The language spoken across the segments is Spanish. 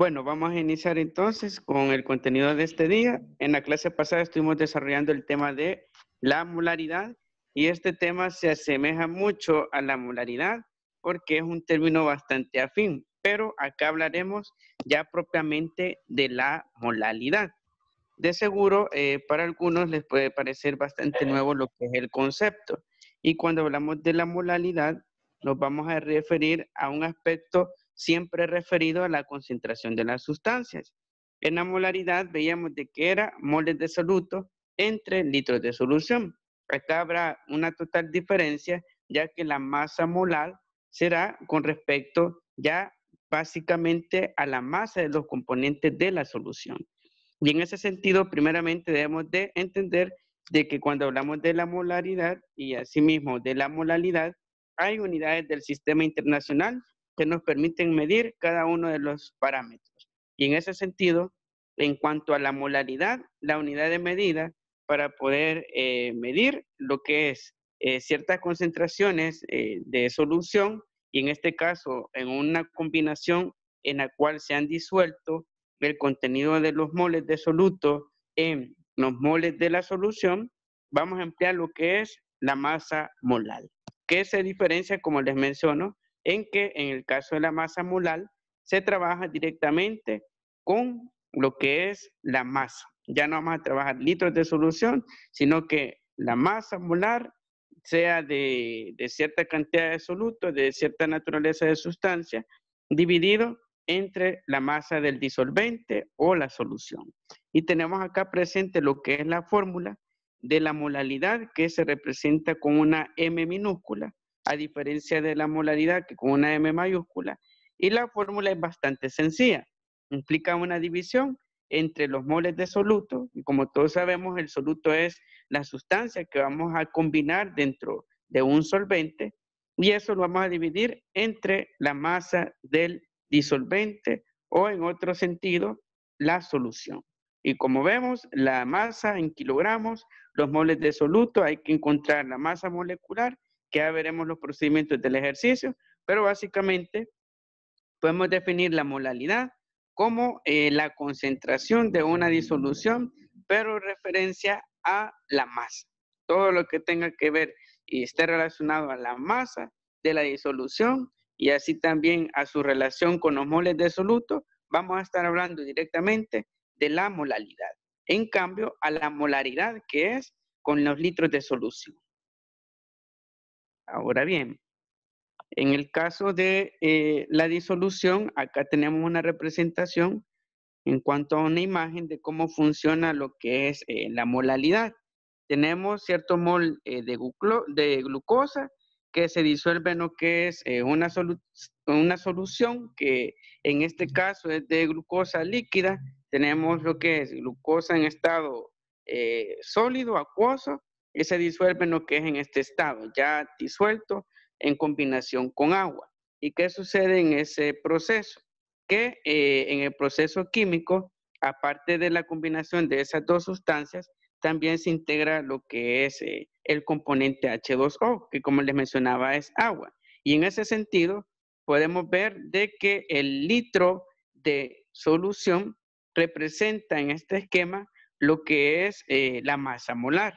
Bueno, vamos a iniciar entonces con el contenido de este día. En la clase pasada estuvimos desarrollando el tema de la molaridad y este tema se asemeja mucho a la molaridad porque es un término bastante afín, pero acá hablaremos ya propiamente de la molaridad. De seguro, eh, para algunos les puede parecer bastante nuevo lo que es el concepto. Y cuando hablamos de la molaridad, nos vamos a referir a un aspecto siempre referido a la concentración de las sustancias. En la molaridad veíamos de que era moles de soluto entre litros de solución. Acá habrá una total diferencia, ya que la masa molar será con respecto ya básicamente a la masa de los componentes de la solución. Y en ese sentido, primeramente debemos de entender de que cuando hablamos de la molaridad y asimismo de la molalidad, hay unidades del sistema internacional que nos permiten medir cada uno de los parámetros. Y en ese sentido, en cuanto a la molaridad, la unidad de medida para poder eh, medir lo que es eh, ciertas concentraciones eh, de solución, y en este caso en una combinación en la cual se han disuelto el contenido de los moles de soluto en los moles de la solución, vamos a emplear lo que es la masa molar, que se diferencia, como les menciono, en que en el caso de la masa molar se trabaja directamente con lo que es la masa. Ya no vamos a trabajar litros de solución, sino que la masa molar sea de, de cierta cantidad de soluto, de cierta naturaleza de sustancia, dividido entre la masa del disolvente o la solución. Y tenemos acá presente lo que es la fórmula de la molalidad que se representa con una M minúscula a diferencia de la molaridad que con una M mayúscula. Y la fórmula es bastante sencilla. Implica una división entre los moles de soluto, y como todos sabemos, el soluto es la sustancia que vamos a combinar dentro de un solvente, y eso lo vamos a dividir entre la masa del disolvente o en otro sentido, la solución. Y como vemos, la masa en kilogramos, los moles de soluto, hay que encontrar la masa molecular que ya veremos los procedimientos del ejercicio, pero básicamente podemos definir la molalidad como eh, la concentración de una disolución, pero referencia a la masa. Todo lo que tenga que ver y esté relacionado a la masa de la disolución y así también a su relación con los moles de soluto, vamos a estar hablando directamente de la molalidad. En cambio, a la molaridad que es con los litros de solución. Ahora bien, en el caso de eh, la disolución, acá tenemos una representación en cuanto a una imagen de cómo funciona lo que es eh, la molalidad. Tenemos cierto mol eh, de, glucosa que se disuelve en lo que es una solución que en este caso es de glucosa líquida. Tenemos lo que es glucosa en estado sólido, acuoso, y se disuelve en lo que es en este estado, ya disuelto en combinación con agua. ¿Y qué sucede en ese proceso? Que eh, en el proceso químico, aparte de la combinación de esas dos sustancias, también se integra lo que es eh, el componente H2O, que como les mencionaba es agua. Y en ese sentido, podemos ver de que el litro de solución representa en este esquema lo que es eh, la masa molar.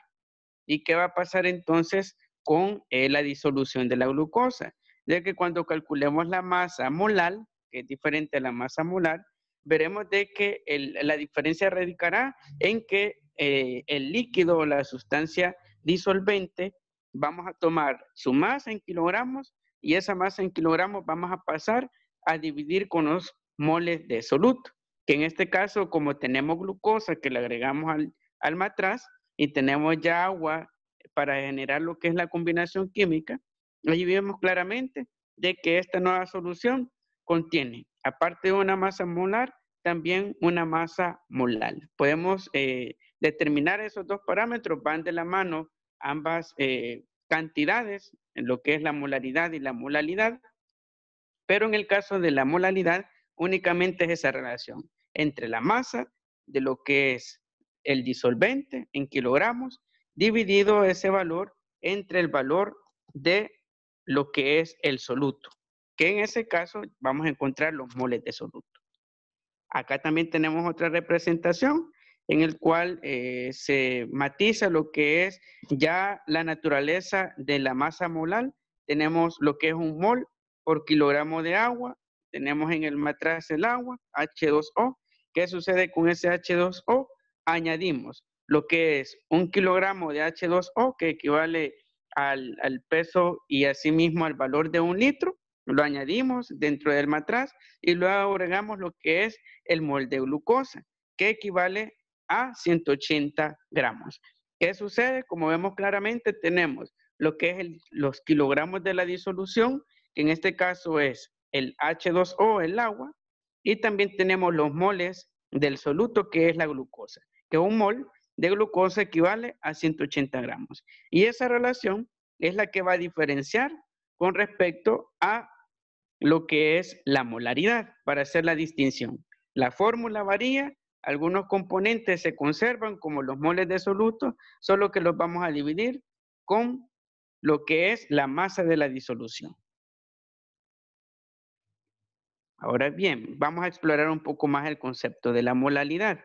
¿Y qué va a pasar entonces con eh, la disolución de la glucosa? Ya que cuando calculemos la masa molar, que es diferente a la masa molar, veremos de que la diferencia radicará en que eh, el líquido o la sustancia disolvente, vamos a tomar su masa en kilogramos y esa masa en kilogramos vamos a pasar a dividir con los moles de soluto, que en este caso, como tenemos glucosa que le agregamos al, al matraz, y tenemos ya agua para generar lo que es la combinación química, allí vemos claramente de que esta nueva solución contiene, aparte de una masa molar, también una masa molal. Podemos eh, determinar esos dos parámetros, van de la mano ambas eh, cantidades, en lo que es la molaridad y la molalidad, pero en el caso de la molalidad únicamente es esa relación entre la masa de lo que es el disolvente en kilogramos dividido ese valor entre el valor de lo que es el soluto, que en ese caso vamos a encontrar los moles de soluto. Acá también tenemos otra representación en el cual eh, se matiza lo que es ya la naturaleza de la masa molar. Tenemos lo que es un mol por kilogramo de agua. Tenemos en el matraz el agua, H2O. ¿Qué sucede con ese H2O? añadimos lo que es un kilogramo de H2O, que equivale al, peso y asimismo al valor de un litro, lo añadimos dentro del matraz y luego agregamos lo que es el mol de glucosa, que equivale a 180 gramos. ¿Qué sucede? Como vemos claramente, tenemos lo que es los kilogramos de la disolución, que en este caso es el H2O, el agua, y también tenemos los moles del soluto que es la glucosa, que un mol de glucosa equivale a 180 gramos. Y esa relación es la que va a diferenciar con respecto a lo que es la molaridad para hacer la distinción. La fórmula varía, algunos componentes se conservan como los moles de soluto, solo que los vamos a dividir con lo que es la masa de la disolución. Ahora bien, vamos a explorar un poco más el concepto de la molalidad.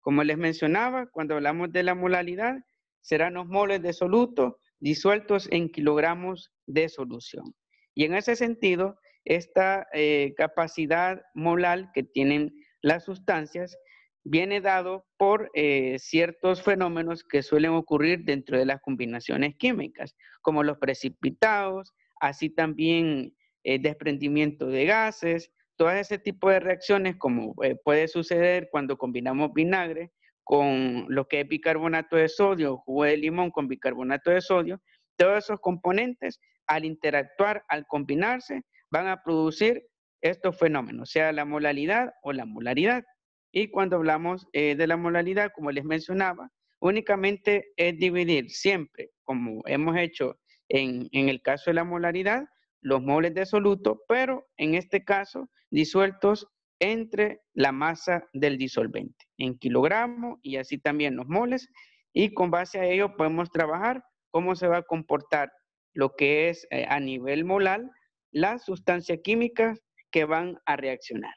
Como les mencionaba, cuando hablamos de la molalidad, serán los moles de soluto disueltos en kilogramos de solución. Y en ese sentido, esta eh, capacidad molal que tienen las sustancias viene dado por eh, ciertos fenómenos que suelen ocurrir dentro de las combinaciones químicas, como los precipitados, así también el eh, desprendimiento de gases, todo ese tipo de reacciones, como eh, puede suceder cuando combinamos vinagre con lo que es bicarbonato de sodio, jugo de limón con bicarbonato de sodio, todos esos componentes al interactuar, al combinarse, van a producir estos fenómenos, sea la molalidad o la molaridad. Y cuando hablamos eh, de la molalidad, como les mencionaba, únicamente es dividir siempre, como hemos hecho en el caso de la molaridad, los moles de soluto, pero en este caso disueltos entre la masa del disolvente en kilogramos y así también los moles. Y con base a ello podemos trabajar cómo se va a comportar lo que es eh, a nivel molar las sustancias químicas que van a reaccionar.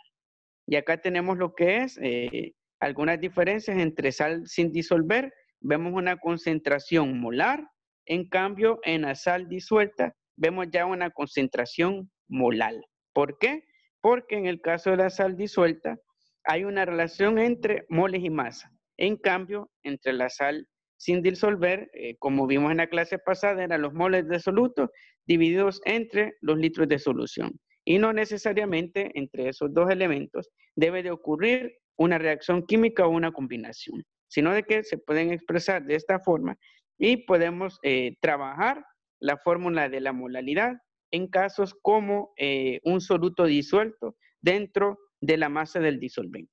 Y acá tenemos lo que es eh, algunas diferencias entre sal sin disolver. Vemos una concentración molar, en cambio en la sal disuelta vemos ya una concentración molar. ¿Por qué? Porque en el caso de la sal disuelta hay una relación entre moles y masa. En cambio, entre la sal sin disolver, eh, como vimos en la clase pasada, eran los moles de soluto divididos entre los litros de solución. Y no necesariamente entre esos dos elementos debe de ocurrir una reacción química o una combinación, sino de que se pueden expresar de esta forma y podemos eh, trabajar la fórmula de la molalidad en casos como eh, un soluto disuelto dentro de la masa del disolvente.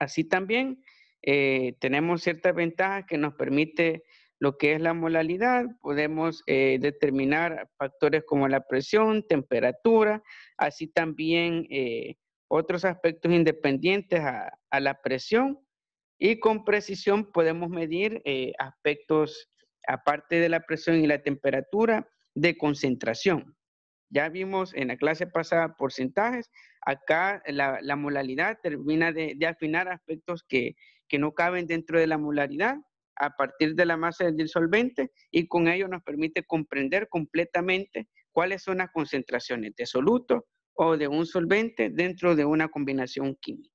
Así también eh, tenemos ciertas ventajas que nos permite lo que es la molalidad, podemos eh, determinar factores como la presión, temperatura, así también otros aspectos independientes a, la presión y con precisión podemos medir eh, aspectos aparte de la presión y la temperatura, de concentración. Ya vimos en la clase pasada porcentajes, acá la, la molaridad termina de, afinar aspectos que, no caben dentro de la molaridad a partir de la masa del solvente y con ello nos permite comprender completamente cuáles son las concentraciones de soluto o de un solvente dentro de una combinación química.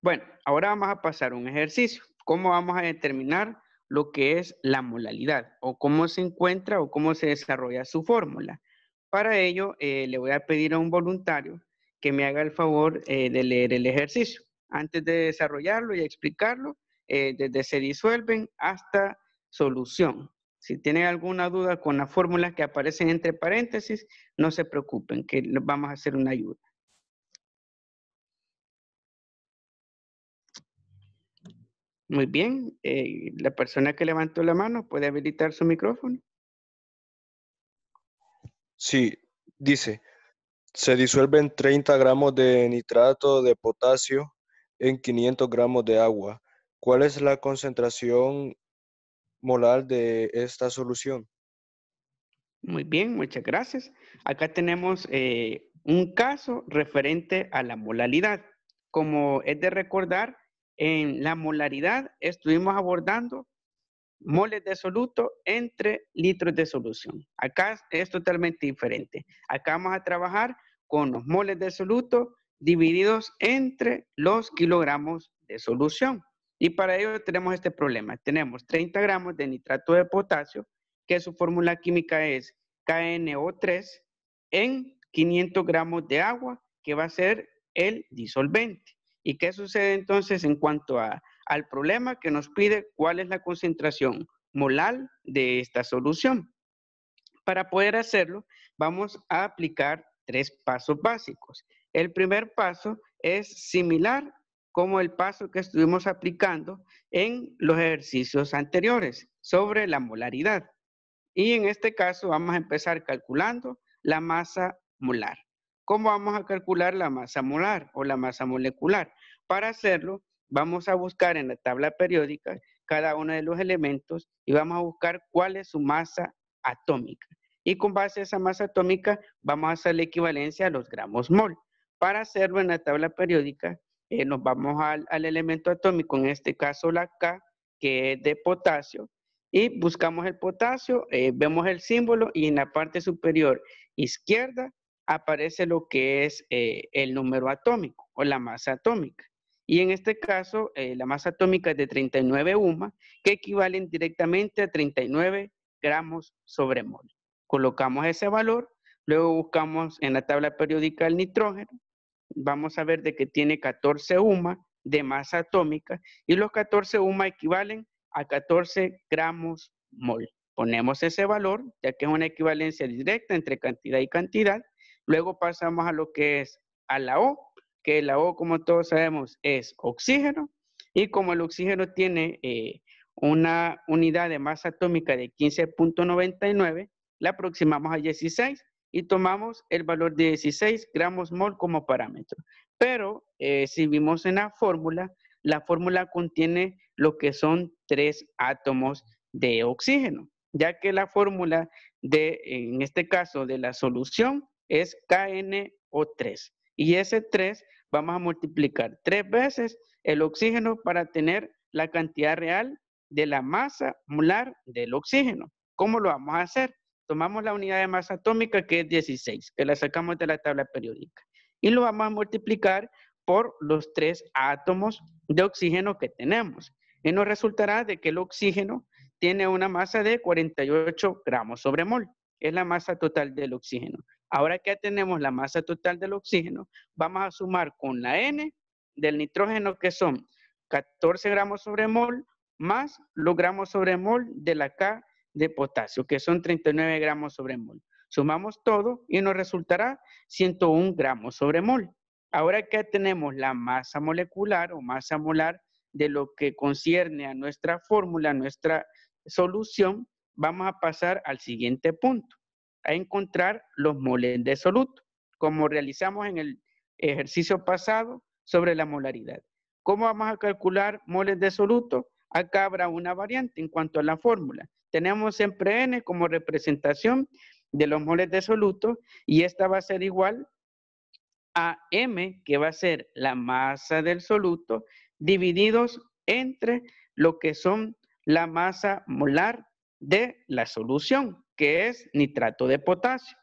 Bueno, ahora vamos a pasar un ejercicio. ¿Cómo vamos a determinar lo que es la molalidad o cómo se encuentra o cómo se desarrolla su fórmula? Para ello, eh, le voy a pedir a un voluntario que me haga el favor eh, de leer el ejercicio. Antes de desarrollarlo y explicarlo, eh, desde se disuelven hasta solución. Si tienen alguna duda con las fórmulas que aparecen entre paréntesis, no se preocupen, que vamos a hacer una ayuda. Muy bien, eh, la persona que levantó la mano puede habilitar su micrófono. Sí, dice, se disuelven 30 gramos de nitrato de potasio en 500 gramos de agua. ¿Cuál es la concentración molar de esta solución? Muy bien, muchas gracias. Acá tenemos eh, un caso referente a la molalidad. Como es de recordar, en la molaridad estuvimos abordando moles de soluto entre litros de solución. Acá es totalmente diferente. Acá vamos a trabajar con los moles de soluto divididos entre los kilogramos de solución. Y para ello tenemos este problema. Tenemos 30 gramos de nitrato de potasio, que su fórmula química es KNO3, en 500 gramos de agua, que va a ser el disolvente. ¿Y qué sucede entonces en cuanto al problema que nos pide cuál es la concentración molar de esta solución? Para poder hacerlo, vamos a aplicar tres pasos básicos. El primer paso es similar como el paso que estuvimos aplicando en los ejercicios anteriores sobre la molaridad. Y en este caso vamos a empezar calculando la masa molar. ¿Cómo vamos a calcular la masa molar o la masa molecular? Para hacerlo, vamos a buscar en la tabla periódica cada uno de los elementos y vamos a buscar cuál es su masa atómica. Y con base a esa masa atómica vamos a hacer la equivalencia a los gramos mol. Para hacerlo en la tabla periódica, eh, nos vamos al, elemento atómico, en este caso la K, que es de potasio, y buscamos el potasio, eh, vemos el símbolo y en la parte superior izquierda aparece lo que es eh, el número atómico o la masa atómica. Y en este caso, eh, la masa atómica es de 39 UMA, que equivalen directamente a 39 gramos sobre mol. Colocamos ese valor, luego buscamos en la tabla periódica el nitrógeno, vamos a ver de que tiene 14 UMA de masa atómica, y los 14 UMA equivalen a 14 gramos mol. Ponemos ese valor, ya que es una equivalencia directa entre cantidad y cantidad, Luego pasamos a lo que es a la O, que la O, como todos sabemos, es oxígeno. Y como el oxígeno tiene eh, una unidad de masa atómica de 15.99, la aproximamos a 16 y tomamos el valor de 16 gramos mol como parámetro. Pero eh, si vimos en la fórmula, la fórmula contiene lo que son tres átomos de oxígeno, ya que la fórmula de, en este caso, de la solución es KNO3. Y ese 3 vamos a multiplicar tres veces el oxígeno para tener la cantidad real de la masa molar del oxígeno. ¿Cómo lo vamos a hacer? Tomamos la unidad de masa atómica que es 16, que la sacamos de la tabla periódica, y lo vamos a multiplicar por los tres átomos de oxígeno que tenemos. Y nos resultará de que el oxígeno tiene una masa de 48 gramos sobre mol. Es la masa total del oxígeno. Ahora que tenemos la masa total del oxígeno, vamos a sumar con la N del nitrógeno que son 14 gramos sobre mol más los gramos sobre mol de la K de potasio, que son 39 gramos sobre mol. Sumamos todo y nos resultará 101 gramos sobre mol. Ahora que tenemos la masa molecular o masa molar de lo que concierne a nuestra fórmula, nuestra solución, vamos a pasar al siguiente punto a encontrar los moles de soluto, como realizamos en el ejercicio pasado sobre la molaridad. ¿Cómo vamos a calcular moles de soluto? Acá habrá una variante en cuanto a la fórmula. Tenemos siempre N como representación de los moles de soluto y esta va a ser igual a M, que va a ser la masa del soluto, divididos entre lo que son la masa molar de la solución que es nitrato de potasio.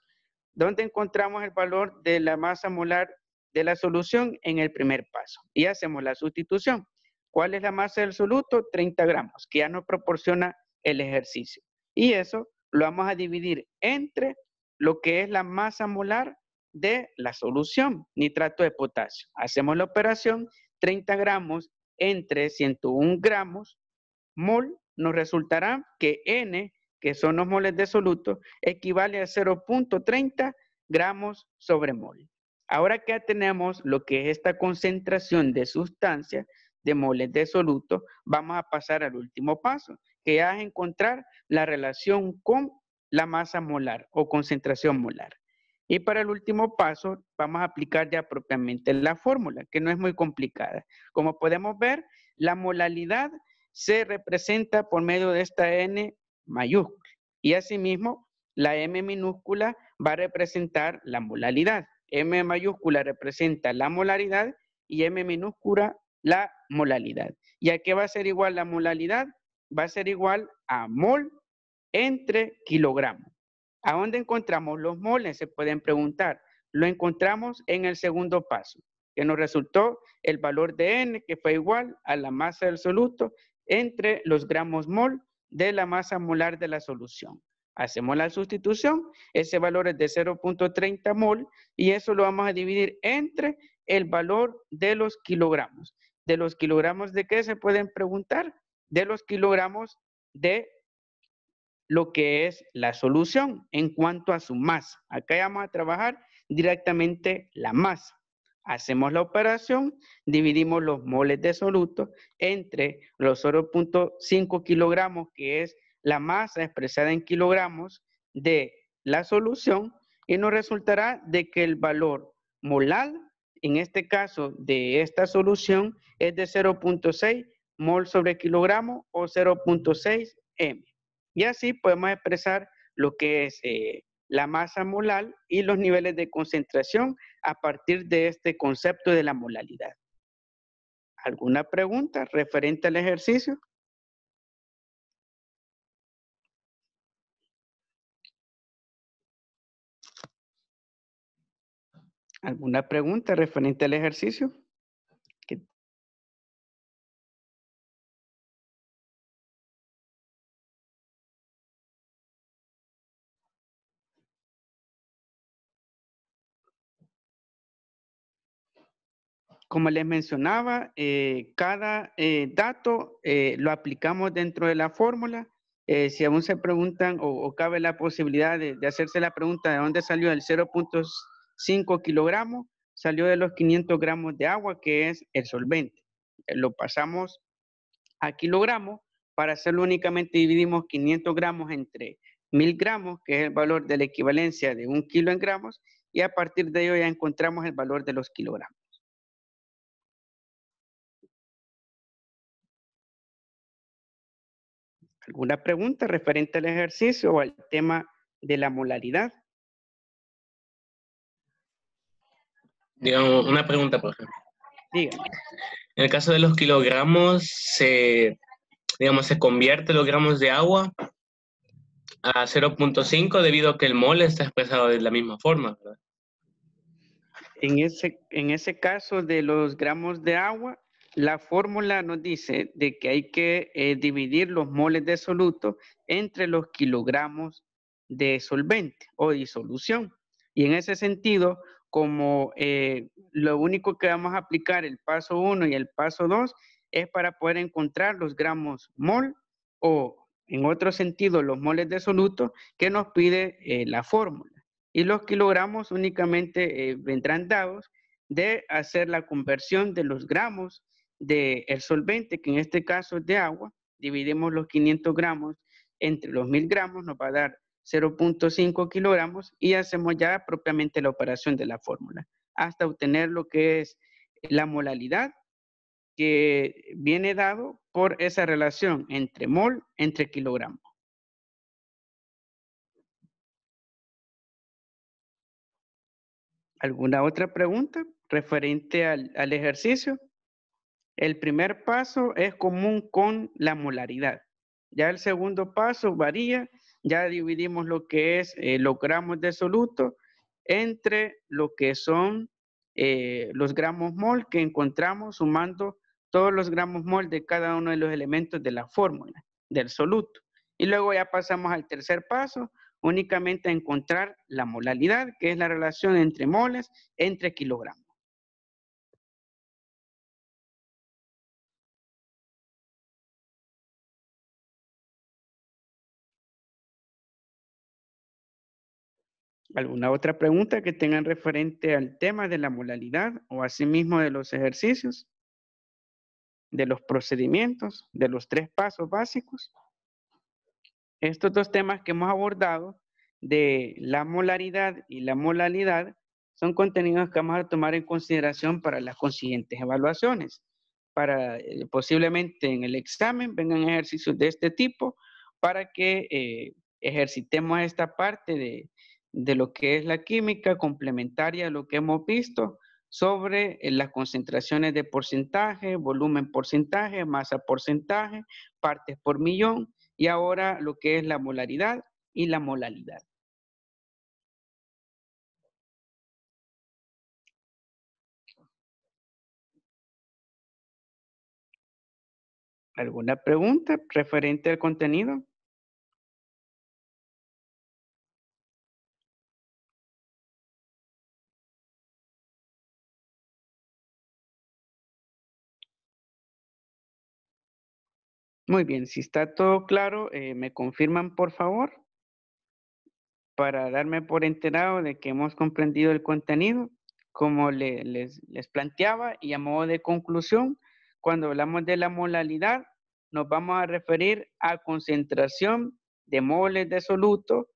donde encontramos el valor de la masa molar de la solución? En el primer paso. Y hacemos la sustitución. ¿Cuál es la masa del soluto? 30 gramos, que ya nos proporciona el ejercicio. Y eso lo vamos a dividir entre lo que es la masa molar de la solución, nitrato de potasio. Hacemos la operación, 30 gramos entre 101 gramos mol, nos resultará que N que son los moles de soluto, equivale a 0.30 gramos sobre mol. Ahora que ya tenemos lo que es esta concentración de sustancia de moles de soluto, vamos a pasar al último paso, que es encontrar la relación con la masa molar o concentración molar. Y para el último paso, vamos a aplicar ya propiamente la fórmula, que no es muy complicada. Como podemos ver, la molalidad se representa por medio de esta N mayúscula. Y asimismo, la M minúscula va a representar la molalidad. M mayúscula representa la molaridad y M minúscula la molalidad. ¿Y a qué va a ser igual la molalidad? Va a ser igual a mol entre kilogramos. ¿A dónde encontramos los moles? Se pueden preguntar. Lo encontramos en el segundo paso, que nos resultó el valor de N, que fue igual a la masa del soluto entre los gramos mol de la masa molar de la solución. Hacemos la sustitución, ese valor es de 0.30 mol y eso lo vamos a dividir entre el valor de los kilogramos. ¿De los kilogramos de qué se pueden preguntar? De los kilogramos de lo que es la solución en cuanto a su masa. Acá vamos a trabajar directamente la masa. Hacemos la operación, dividimos los moles de soluto entre los 0.5 kilogramos, que es la masa expresada en kilogramos de la solución, y nos resultará de que el valor molar, en este caso de esta solución, es de 0.6 mol sobre kilogramo o 0.6 m. Y así podemos expresar lo que es eh, la masa molar y los niveles de concentración a partir de este concepto de la molalidad. ¿Alguna pregunta referente al ejercicio? ¿Alguna pregunta referente al ejercicio? como les mencionaba, eh, cada eh, dato eh, lo aplicamos dentro de la fórmula. si aún se preguntan o, cabe la posibilidad de, de, hacerse la pregunta de dónde salió el 0.5 kilogramos, salió de los 500 gramos de agua, que es el solvente. Lo pasamos a kilogramos. Para hacerlo únicamente dividimos 500 gramos entre 1000 gramos, que es el valor de la equivalencia de un kilo en gramos, y a partir de ello ya encontramos el valor de los kilogramos. ¿Alguna pregunta referente al ejercicio o al tema de la molaridad? Digamos, una pregunta, por ejemplo. Dígame. En el caso de los kilogramos, se, digamos, se convierte los gramos de agua a 0.5 debido a que el mol está expresado de la misma forma, ¿verdad? En ese, en ese caso de los gramos de agua, la fórmula nos dice de que hay que eh, dividir los moles de soluto entre los kilogramos de solvente o disolución. Y en ese sentido, como eh, lo único que vamos a aplicar el paso 1 y el paso 2 es para poder encontrar los gramos mol o en otro sentido los moles de soluto que nos pide eh, la fórmula. Y los kilogramos únicamente vendrán dados de hacer la conversión de los gramos del solvente, que en este caso es de agua, dividimos los 500 gramos entre los 1000 gramos, nos va a dar 0.5 kilogramos y hacemos ya propiamente la operación de la fórmula hasta obtener lo que es la molalidad que viene dado por esa relación entre mol, entre kilogramo. ¿Alguna otra pregunta referente al ejercicio? El primer paso es común con la molaridad. Ya el segundo paso varía, ya dividimos lo que es eh, los gramos de soluto entre lo que son eh, los gramos mol que encontramos sumando todos los gramos mol de cada uno de los elementos de la fórmula del soluto. Y luego ya pasamos al tercer paso, únicamente a encontrar la molalidad, que es la relación entre moles entre kilogramos. ¿Alguna otra pregunta que tengan referente al tema de la molaridad o asimismo de los ejercicios, de los procedimientos, de los tres pasos básicos? Estos dos temas que hemos abordado de la molaridad y la molalidad son contenidos que vamos a tomar en consideración para las consiguientes evaluaciones. Para eh, posiblemente en el examen vengan ejercicios de este tipo para que eh, ejercitemos esta parte de, de lo que es la química complementaria a lo que hemos visto sobre eh, las concentraciones de porcentaje, volumen porcentaje, masa porcentaje, partes por millón y ahora lo que es la molaridad y la molalidad. ¿Alguna pregunta referente al contenido? Muy bien, si está todo claro, eh, me confirman por favor para darme por enterado de que hemos comprendido el contenido, como les, les planteaba, y a modo de conclusión, cuando hablamos de la molalidad, nos vamos a referir a concentración de moles de soluto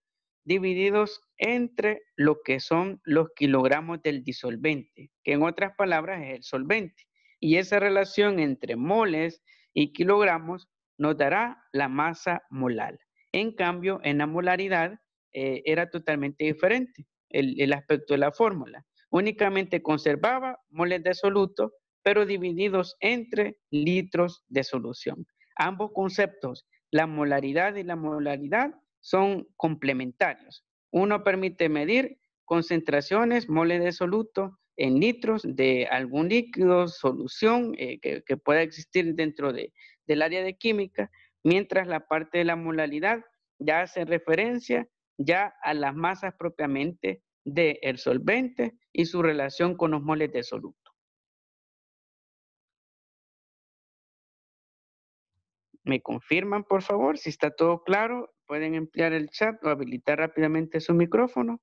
divididos entre lo que son los kilogramos del disolvente, que en otras palabras es el solvente. Y esa relación entre moles y kilogramos nos dará la masa molar. En cambio, en la molaridad eh, era totalmente diferente el, aspecto de la fórmula. Únicamente conservaba moles de soluto, pero divididos entre litros de solución. Ambos conceptos, la molaridad y la molaridad, son complementarios. Uno permite medir concentraciones, moles de soluto en litros de algún líquido, solución eh, que, pueda existir dentro de, del área de química, mientras la parte de la molalidad ya hace referencia ya a las masas propiamente del solvente y su relación con los moles de soluto. me confirman, por favor, si está todo claro, pueden emplear el chat o habilitar rápidamente su micrófono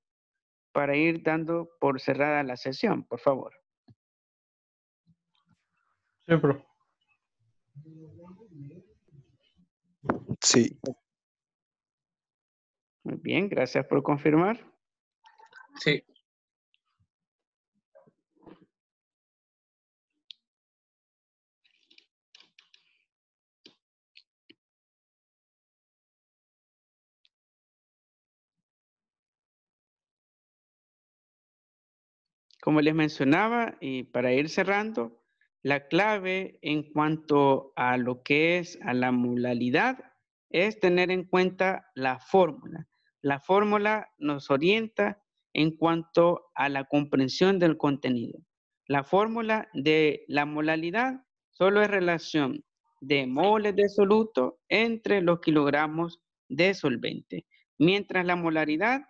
para ir dando por cerrada la sesión, por favor. Sí, Sí. Muy bien, gracias por confirmar. Sí. Como les mencionaba, y para ir cerrando, la clave en cuanto a lo que es a la modalidad es tener en cuenta la fórmula. La fórmula nos orienta en cuanto a la comprensión del contenido. La fórmula de la molalidad solo es relación de moles de soluto entre los kilogramos de solvente, mientras la molaridad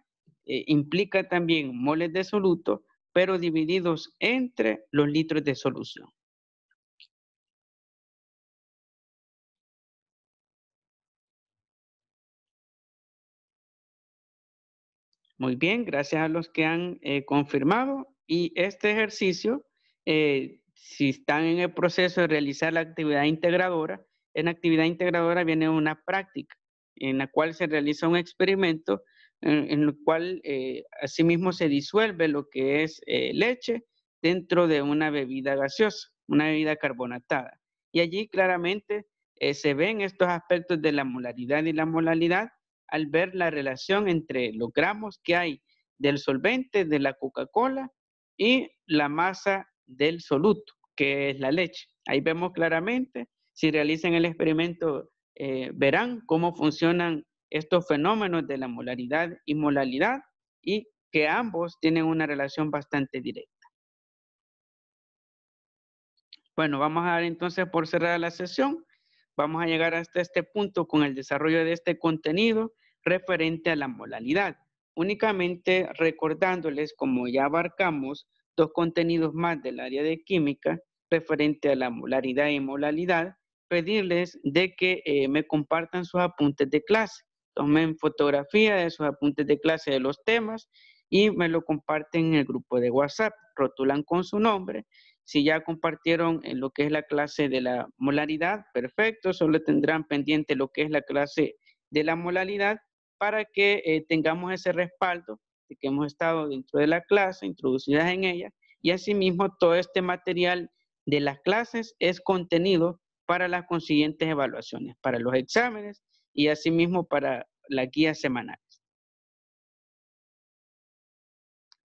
eh, implica también moles de soluto, pero divididos entre los litros de solución. Muy bien, gracias a los que han eh, confirmado. Y este ejercicio, eh, si están en el proceso de realizar la actividad integradora, en actividad integradora viene una práctica en la cual se realiza un experimento eh, en, el cual asimismo se disuelve lo que es leche dentro de una bebida gaseosa, una bebida carbonatada. Y allí claramente se ven estos aspectos de la molaridad y la molalidad al ver la relación entre los gramos que hay del solvente de la Coca-Cola y la masa del soluto, que es la leche. Ahí vemos claramente, si realizan el experimento, eh, verán cómo funcionan estos fenómenos de la molaridad y molalidad y que ambos tienen una relación bastante directa. Bueno, vamos a dar entonces por cerrada la sesión vamos a llegar hasta este punto con el desarrollo de este contenido referente a la molalidad. Únicamente recordándoles, como ya abarcamos, dos contenidos más del área de química referente a la molaridad y molalidad, pedirles de que eh, me compartan sus apuntes de clase. Tomen fotografía de sus apuntes de clase de los temas y me lo comparten en el grupo de WhatsApp, rotulan con su nombre. Si ya compartieron eh, lo que es la clase de la molaridad, perfecto, solo tendrán pendiente lo que es la clase de la molaridad para que eh, tengamos ese respaldo de que hemos estado dentro de la clase, introducidas en ella, y asimismo todo este material de las clases es contenido para las consiguientes evaluaciones, para los exámenes y asimismo para la guía semanal.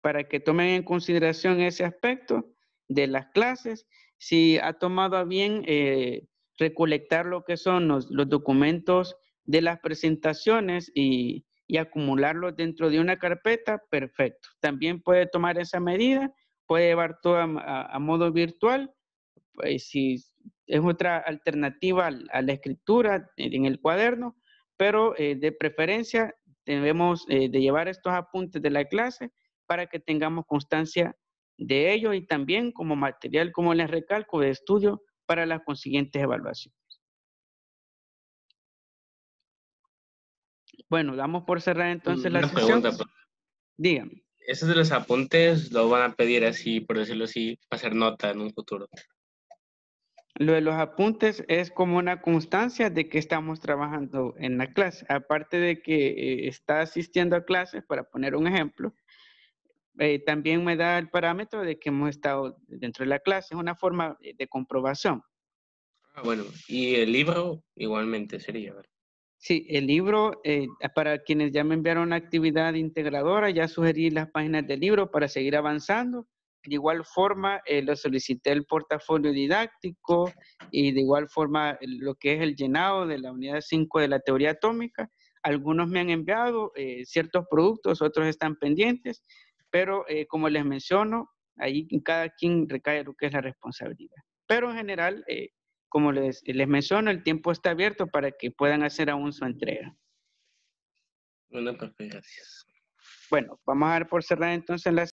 para que tomen en consideración ese aspecto de las clases. Si ha tomado a bien eh, recolectar lo que son los, documentos de las presentaciones y, acumularlos dentro de una carpeta, perfecto. También puede tomar esa medida, puede llevar todo a, modo virtual. Pues, si es otra alternativa a, la escritura en el cuaderno, pero eh, de preferencia debemos eh, de llevar estos apuntes de la clase para que tengamos constancia de ello y también como material, como les recalco, de estudio para las consiguientes evaluaciones. Bueno, damos por cerrada entonces mm, la sesión. Pregunta, Dígame. ¿Esos de los apuntes lo van a pedir así, por decirlo así, para hacer nota en un futuro? Lo de los apuntes es como una constancia de que estamos trabajando en la clase. Aparte de que eh, está asistiendo a clases, para poner un ejemplo, eh, también me da el parámetro de que hemos estado dentro de la clase, es una forma eh, de comprobación. Ah, bueno, y el libro igualmente sería, Sí, el libro, eh, para quienes ya me enviaron actividad integradora, ya sugerí las páginas del libro para seguir avanzando. De igual forma, lo solicité el portafolio didáctico y de igual forma lo que es el llenado de la unidad 5 de la teoría atómica. Algunos me han enviado ciertos productos, otros están pendientes. Pero eh, como les menciono, ahí cada quien recae lo que es la responsabilidad. Pero en general, eh, como les, les menciono, el tiempo está abierto para que puedan hacer aún su entrega. Bueno, pues, gracias. Bueno, vamos a dar por cerrar entonces la,